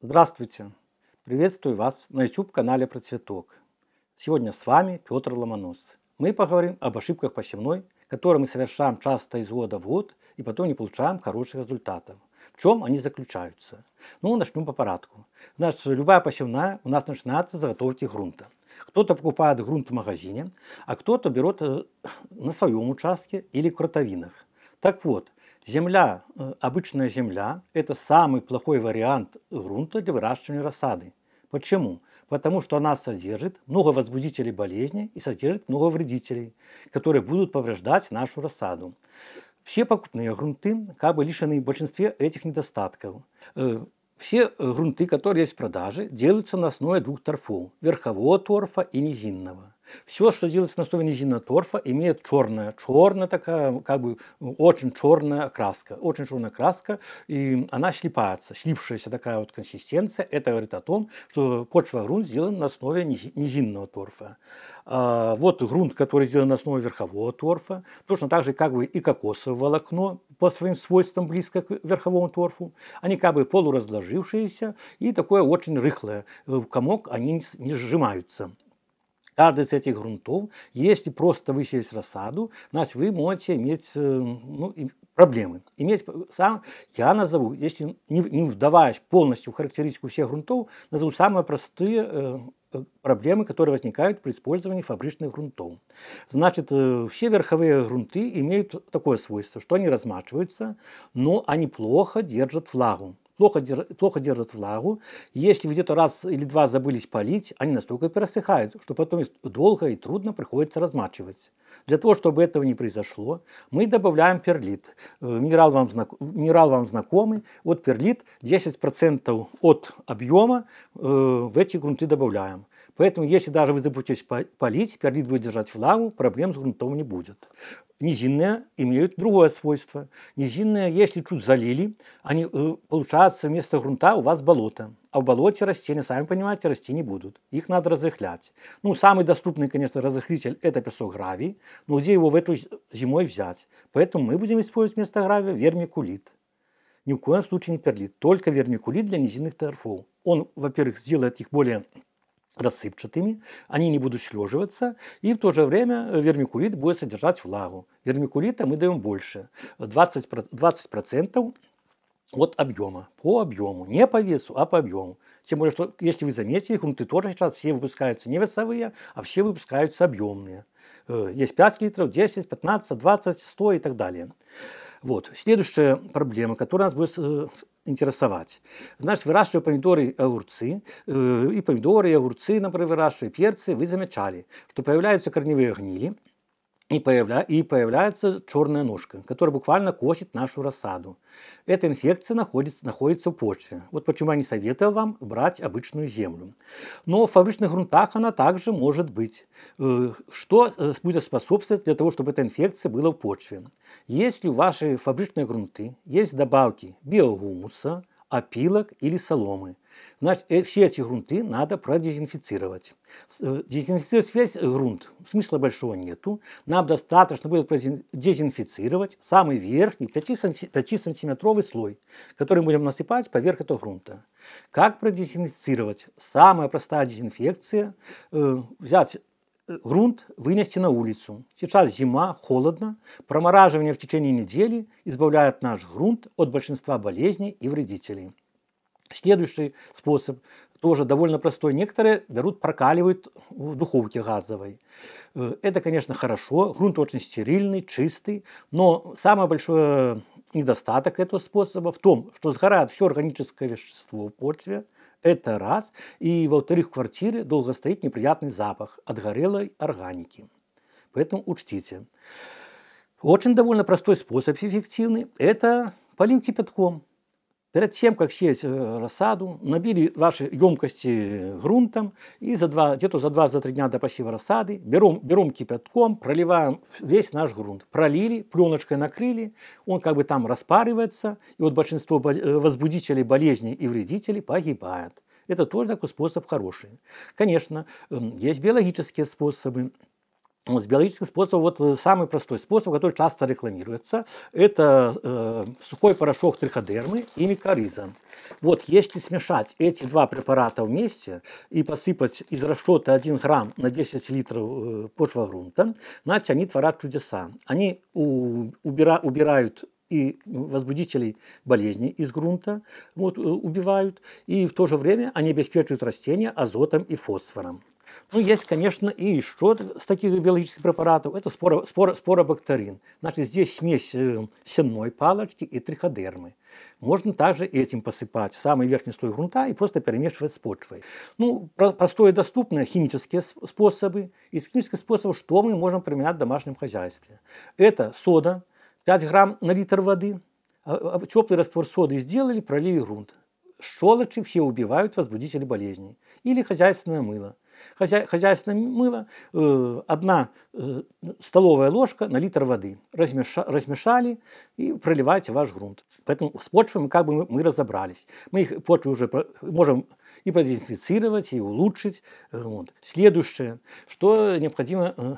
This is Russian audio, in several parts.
Здравствуйте! Приветствую вас на YouTube-канале про цветок. Сегодня с вами Петр Ломонос. Мы поговорим об ошибках посевной, которые мы совершаем часто из года в год и потом не получаем хороших результатов. В чем они заключаются? Ну, начнем по порядку. Значит, любая посевная у нас начинается с заготовки грунта. Кто-то покупает грунт в магазине, а кто-то берет э, на своем участке или в кротовинах. Так вот, Земля, э, обычная земля, это самый плохой вариант грунта для выращивания рассады. Почему? Потому что она содержит много возбудителей болезни и содержит много вредителей, которые будут повреждать нашу рассаду. Все покупные грунты как бы лишены в большинстве этих недостатков. Э, все грунты, которые есть в продаже, делаются на основе двух торфов – верхового торфа и низинного – все, что делается на основе низинного торфа, имеет черная, черная такая, как бы очень черная краска, очень черная краска, и она шлипается, шлипшаяся такая вот консистенция. Это говорит о том, что почва грунт сделана на основе низинного торфа. А вот грунт, который сделан на основе верхового торфа, точно так же, как бы и кокосовое волокно по своим свойствам близко к верховому торфу. Они как бы полуразложившиеся и такое очень рыхлое. Э, в комок они не сжимаются. Каждый из этих грунтов, если просто высеять рассаду, значит вы можете иметь э, ну, проблемы. Иметь сам, я назову, если не, не вдаваясь полностью в характеристику всех грунтов, назову самые простые э, э, проблемы, которые возникают при использовании фабричных грунтов. Значит, все верховые грунты имеют такое свойство, что они размачиваются, но они плохо держат влагу плохо, плохо держат влагу. Если вы где-то раз или два забылись полить, они настолько пересыхают, что потом их долго и трудно приходится размачивать. Для того, чтобы этого не произошло, мы добавляем перлит. Э, минерал вам, знак... Минерал вам знакомый. Вот перлит 10% от объема э, в эти грунты добавляем. Поэтому, если даже вы забудете полить, перлит будет держать влагу, проблем с грунтом не будет низинные имеют другое свойство. Низинные, если чуть залили, они э, получаются вместо грунта у вас болото. А в болоте растения, сами понимаете, расти не будут. Их надо разрыхлять. Ну, самый доступный, конечно, разрыхлитель – это песок гравий. Но где его в эту зимой взять? Поэтому мы будем использовать вместо гравия вермикулит. Ни в коем случае не перлит. Только вермикулит для низинных торфов. Он, во-первых, сделает их более рассыпчатыми, они не будут слеживаться, и в то же время э, вермикулит будет содержать влагу. Вермикулита мы даем больше, 20%, 20% от объема, по объему, не по весу, а по объему. Тем более, что если вы заметили, грунты тоже сейчас все выпускаются не весовые, а все выпускаются объемные. Э, есть 5 литров, 10, 15, 20, 100 и так далее. Вот. Следующая проблема, которая нас будет э, интересовать. Значит, выращивая помидоры и огурцы, э, и помидоры, и огурцы, например, выращивая перцы, вы замечали, что появляются корневые гнили, и, появля... и появляется черная ножка, которая буквально косит нашу рассаду. Эта инфекция находится, находится в почве. Вот почему я не советовал вам брать обычную землю. Но в фабричных грунтах она также может быть. Э, что э, будет способствовать для того, чтобы эта инфекция была в почве? Если в ваши фабричные грунты есть добавки биогумуса, опилок или соломы – Значит, э, все эти грунты надо продезинфицировать. Э, дезинфицировать весь грунт смысла большого нету. Нам достаточно будет дезинфицировать самый верхний 5-сантиметровый слой, который мы будем насыпать поверх этого грунта. Как продезинфицировать? Самая простая дезинфекция. Э, взять грунт вынести на улицу. Сейчас зима, холодно, промораживание в течение недели избавляет наш грунт от большинства болезней и вредителей. Следующий способ тоже довольно простой. Некоторые берут, прокаливают в духовке газовой. Э, это, конечно, хорошо. Грунт очень стерильный, чистый. Но самое большое э, недостаток этого способа в том, что сгорает все органическое вещество в почве. Это раз. И, во-вторых, в квартире долго стоит неприятный запах от горелой органики. Поэтому учтите. Очень довольно простой способ, эффективный, это полив кипятком. Перед тем, как сеять э, рассаду, набили ваши емкости грунтом и за два, где-то за 2-3 дня до посева рассады берем, берем кипятком, проливаем весь наш грунт. Пролили, пленочкой накрыли, он как бы там распаривается, и вот большинство э, возбудителей болезней и вредителей погибает. Это тоже такой способ хороший. Конечно, есть биологические способы вот, с биологическим способом вот э, самый простой способ, который часто рекламируется, это э, сухой порошок триходермы и микориза. Вот если смешать эти два препарата вместе и посыпать из расчета 1 грамм на 10 литров э, грунта, значит они творят чудеса. Они у, убира, убирают и возбудителей болезней из грунта вот, э, убивают, и в то же время они обеспечивают растения азотом и фосфором. Ну, есть, конечно, и еще с таких биологических препаратов. Это споро, споро, споробактерин. Значит, здесь смесь э, сенной палочки и триходермы. Можно также этим посыпать самый верхний слой грунта и просто перемешивать с почвой. Ну, простое доступное химические способы. Из химических способов что мы можем применять в домашнем хозяйстве? Это сода, 5 грамм на литр воды. А, а, а Теплый раствор соды сделали, пролили грунт. Щелочи все убивают возбудители болезней. Или хозяйственное мыло – хозя... хозяйственное мыло, э, одна э, столовая ложка на литр воды. Размеша... Размешали и проливайте ваш грунт. Поэтому с почвами как бы мы, мы разобрались. Мы их почвы уже про... можем и продезинфицировать, и улучшить. Вот. Следующее, что необходимо э,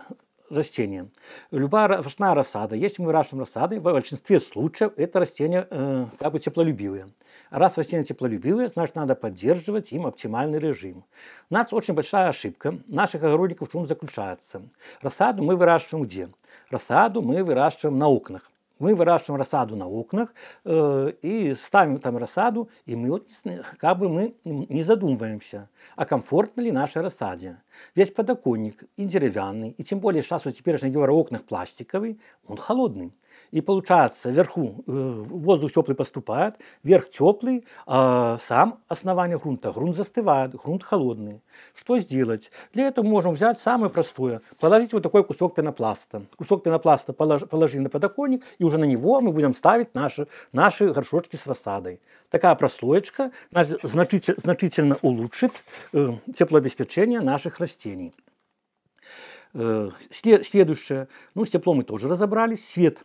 растения. Любая овощная рассада, если мы выращиваем рассады, в большинстве случаев это растения э, как бы теплолюбивые. раз растения теплолюбивые, значит надо поддерживать им оптимальный режим. У нас очень большая ошибка наших огородников в чем заключается. Рассаду мы выращиваем где? Рассаду мы выращиваем на окнах. Мы выращиваем рассаду на окнах э, и ставим там рассаду, и мы вот как бы мы не задумываемся, а комфортно ли наша рассаде. Весь подоконник и деревянный, и тем более сейчас у теперешних окнах пластиковый, он холодный. И получается, вверху э, воздух теплый поступает, верх теплый, а сам основание грунта. Грунт застывает, грунт холодный. Что сделать? Для этого можем взять самое простое. Положить вот такой кусок пенопласта. Кусок пенопласта положили на подоконник, и уже на него мы будем ставить наши, наши горшочки с рассадой. Такая прослоечка значительно значительно улучшит э, теплообеспечение наших растений. Э, следующее, ну с теплом мы тоже разобрались, свет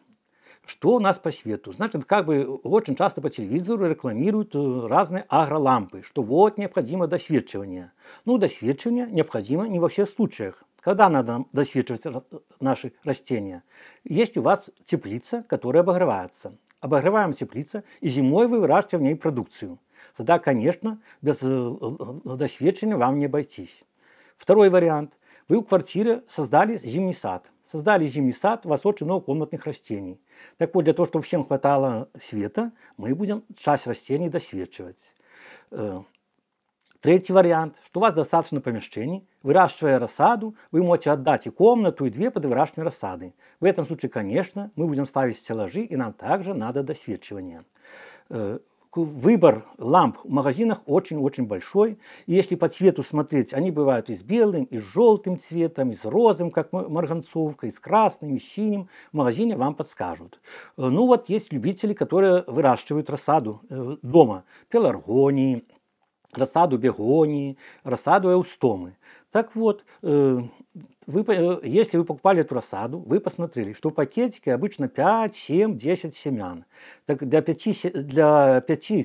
что у нас по свету. Значит, как бы очень часто по телевизору рекламируют э, разные агролампы, что вот необходимо досвечивание. Ну, досвечивание необходимо не во всех случаях. Когда надо досвечивать наши растения? Есть у вас теплица, которая обогревается. Обогреваем теплица, и зимой вы выращиваете в ней продукцию. Тогда, конечно, без э, э, досвечивания вам не обойтись. Второй вариант. Вы в квартире создали зимний сад – создали зимний сад, у вас очень много комнатных растений. Так вот, для того, чтобы всем хватало света, мы будем часть растений досвечивать. Э, третий вариант, что у вас достаточно помещений, выращивая рассаду, вы можете отдать и комнату, и две под выращивание рассады. В этом случае, конечно, мы будем ставить стеллажи, и нам также надо досвечивание. Э, выбор ламп в магазинах очень-очень большой. И если по цвету смотреть, они бывают и с белым, и с желтым цветом, и с розовым, как марганцовка, и с красным, и с синим. В магазине вам подскажут. Э, ну вот есть любители, которые выращивают рассаду э, дома. Пеларгонии, рассаду бегонии, рассаду эустомы. Так вот, э, вы, э, если вы покупали эту рассаду, вы посмотрели, что в пакетике обычно 5, 7, 10 семян. Так для 5-10 для 5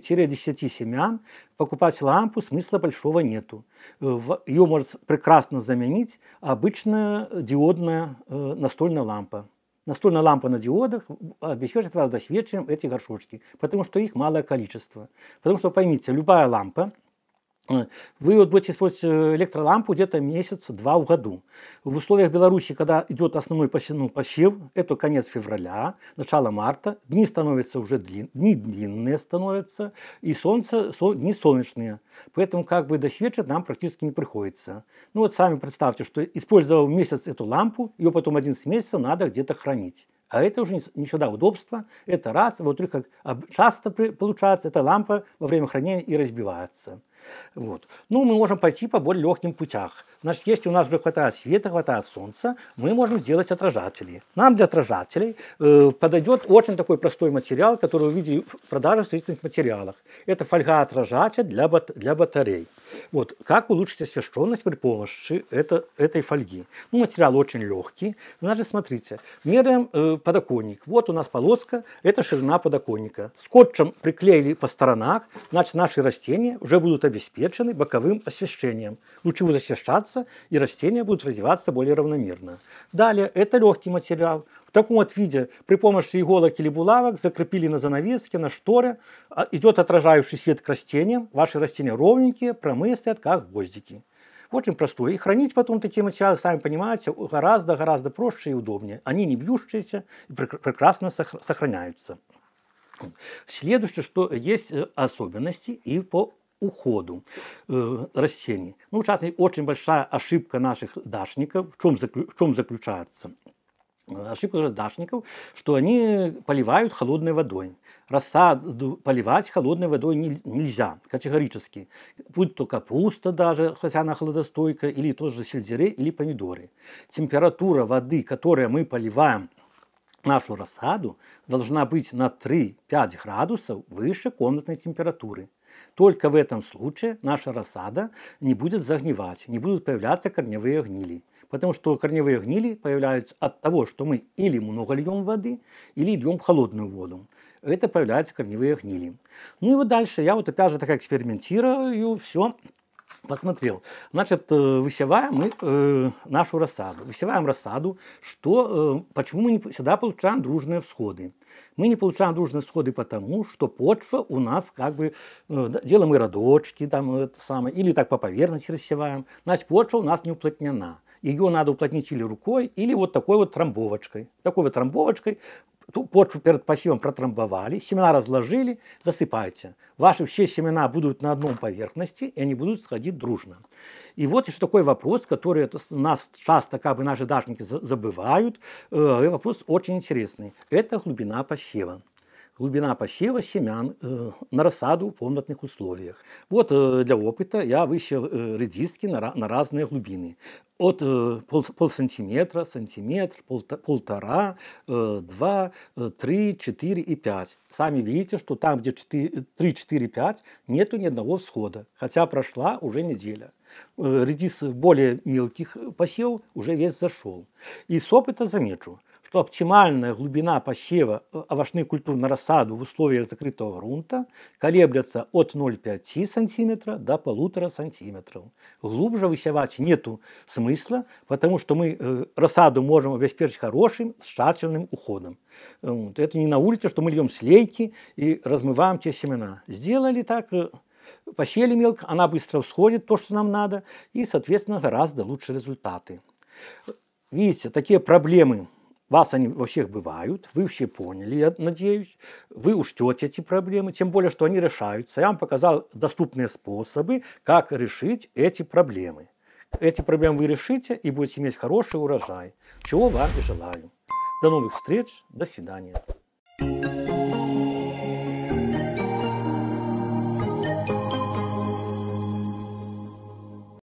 семян покупать лампу смысла большого нету. Э, Ее может прекрасно заменить обычная диодная э, настольная лампа. Настольная лампа на диодах обеспечит вас досвечиванием эти горшочки, потому что их малое количество. Потому что, поймите, любая лампа – Э, вы вот будете использовать э, электролампу где-то месяц-два в году. В условиях Беларуси, когда идет основной ну, посев, это конец февраля, начало марта, дни становятся уже длин, дни длинные становятся, и солнце, сол, дни солнечные. Поэтому как бы досвечивать нам практически не приходится. Ну вот сами представьте, что использовал месяц эту лампу, ее потом 11 месяцев надо где-то хранить. А это уже не сюда удобство. Это раз, во-вторых, как часто получается, эта лампа во время хранения и разбивается. Вот. Ну, мы можем пойти по более легким путях. Значит, если у нас уже хватает света, хватает солнца, мы можем сделать отражатели. Нам для отражателей э, подойдет очень такой простой материал, который вы видели в продаже в строительных материалах. Это фольга-отражатель для, бат для батарей. Вот. Как улучшить освещенность при помощи это, этой фольги? Ну, материал очень легкий. Значит, смотрите, меряем э, подоконник. Вот у нас полоска, это ширина подоконника. Скотчем приклеили по сторонах, значит, наши растения уже будут обеспечены боковым освещением. Лучи будут освещаться, и растения будут развиваться более равномерно. Далее, это легкий материал. В таком вот виде при помощи иголок или булавок закрепили на занавеске, на шторе. А, Идет отражающий свет к растениям. Ваши растения ровненькие, прямые стоят, как гвоздики. Очень простой. И хранить потом такие материалы, сами понимаете, гораздо-гораздо проще и удобнее. Они не бьющиеся и прекрасно сохраняются. Следующее, что есть э, особенности и по уходу э, растений. Ну, в частности, очень большая ошибка наших дашников. В чем, заклю... в чем заключается? Ошибка дашников, что они поливают холодной водой. Рассаду поливать холодной водой нельзя, категорически. Будь то капуста даже, хотя она холодостойкая, или тоже сельдерей, или помидоры. Температура воды, которой мы поливаем нашу рассаду, должна быть на 3-5 градусов выше комнатной температуры. Только в этом случае наша рассада не будет загнивать, не будут появляться корневые гнили. Потому что корневые гнили появляются от того, что мы или много льем воды, или льем холодную воду. Это появляются корневые гнили. Ну и вот дальше я вот опять же так экспериментирую, все посмотрел. Значит, э, высеваем мы э, нашу рассаду. Высеваем рассаду. Что, э, почему мы не всегда получаем дружные всходы? Мы не получаем дружные всходы потому, что почва у нас как бы... делаем и родочки там это самое, или так по поверхности рассеваем. Значит, почва у нас не уплотнена ее надо уплотнить или рукой, или вот такой вот трамбовочкой. Такой вот трамбовочкой ту почву перед посевом протрамбовали, семена разложили, засыпайте. Ваши все семена будут на одном поверхности, и они будут сходить дружно. И вот еще такой вопрос, который это, нас часто как бы наши дашники забывают. Э, вопрос очень интересный. Это глубина посева глубина посева семян э, на рассаду в комнатных условиях. Вот э, для опыта я высел э, редиски на, разные глубины. От пол, пол сантиметра, сантиметр, полта, полтора, два, три, четыре и пять. Сами видите, что там, где три, четыре, пять, нету ни одного всхода. Хотя прошла уже неделя. Редис более мелких посев уже весь зашел. И с опыта замечу, что оптимальная глубина посева э, овощных культур на рассаду в условиях закрытого грунта колеблется от 0,5 см до 1,5 см. Глубже высевать нету смысла, потому что мы э, рассаду можем обеспечить хорошим, тщательным уходом. Это не на улице, что мы льем слейки и размываем те семена. Сделали так, э, посели мелко, она быстро всходит, то, что нам надо, и, соответственно, гораздо лучше результаты. Видите, такие проблемы – вас они во всех бывают, вы все поняли, я надеюсь. Вы учтете эти проблемы, тем более, что они решаются. Я вам показал доступные способы, как решить эти проблемы. Эти проблемы вы решите и будете иметь хороший урожай, чего вам и желаю. До новых встреч, до свидания.